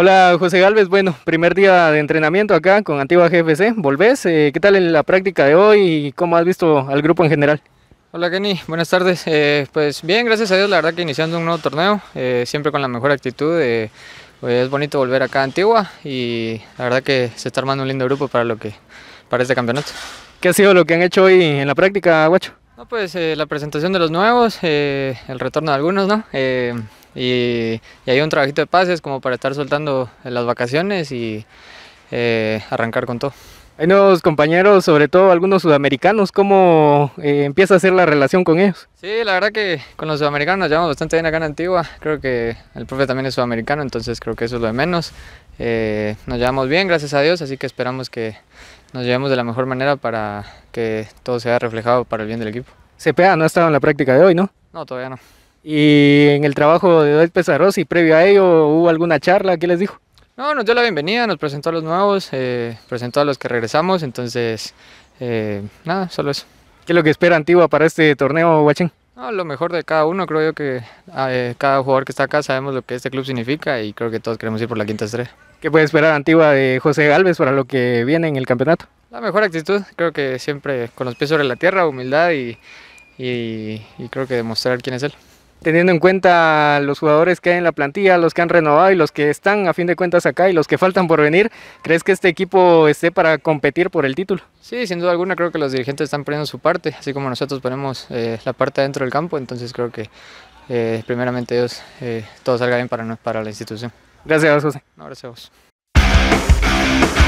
Hola José Galvez, bueno, primer día de entrenamiento acá con Antigua GFC, volvés, eh, ¿qué tal en la práctica de hoy y cómo has visto al grupo en general? Hola Kenny, buenas tardes, eh, pues bien, gracias a Dios, la verdad que iniciando un nuevo torneo, eh, siempre con la mejor actitud, pues es bonito volver acá a Antigua y la verdad que se está armando un lindo grupo para, lo que, para este campeonato. ¿Qué ha sido lo que han hecho hoy en la práctica, Guacho? pues la presentación de los nuevos, el retorno de algunos, ¿no? y, hay un trabajito de pases como para estar soltando en las vacaciones y eh, arrancar con todo. Hay nuevos compañeros, sobre todo algunos sudamericanos, ¿cómo eh, empieza a ser la relación con ellos? Sí, la verdad que con los sudamericanos nos llevamos bastante bien acá en Antigua, creo que el profe también es sudamericano, entonces creo que eso es lo de menos. Eh, nos llevamos bien, gracias a Dios, así que esperamos que nos llevemos de la mejor manera para que todo sea reflejado para el bien del equipo. CPA no ha estado en la práctica de hoy, ¿no? No, todavía no. Y en el trabajo de David y previo a ello, ¿hubo alguna charla? ¿Qué les dijo? No, nos dio la bienvenida, nos presentó a los nuevos, eh, presentó a los que regresamos, entonces, eh, nada, solo eso. ¿Qué es lo que espera Antigua para este torneo, Guachín? lo mejor de cada uno, creo yo que ah, eh, cada jugador que está acá sabemos lo que este club significa y creo que todos queremos ir por la quinta estrella. ¿Qué puede esperar Antigua de José Galvez para lo que viene en el campeonato? La mejor actitud, creo que siempre con los pies sobre la tierra, humildad y creo que demostrar quién es él teniendo en cuenta los jugadores que hay en la plantilla, los que han renovado y los que están a fin de cuentas acá y los que faltan por venir, ¿crees que este equipo esté para competir por el título? Sí, sin duda alguna creo que los dirigentes están poniendo su parte, así como nosotros ponemos eh, la parte dentro del campo, entonces creo que eh, primeramente Dios, eh, todo salga bien para, para la institución. Gracias, José. gracias a vos.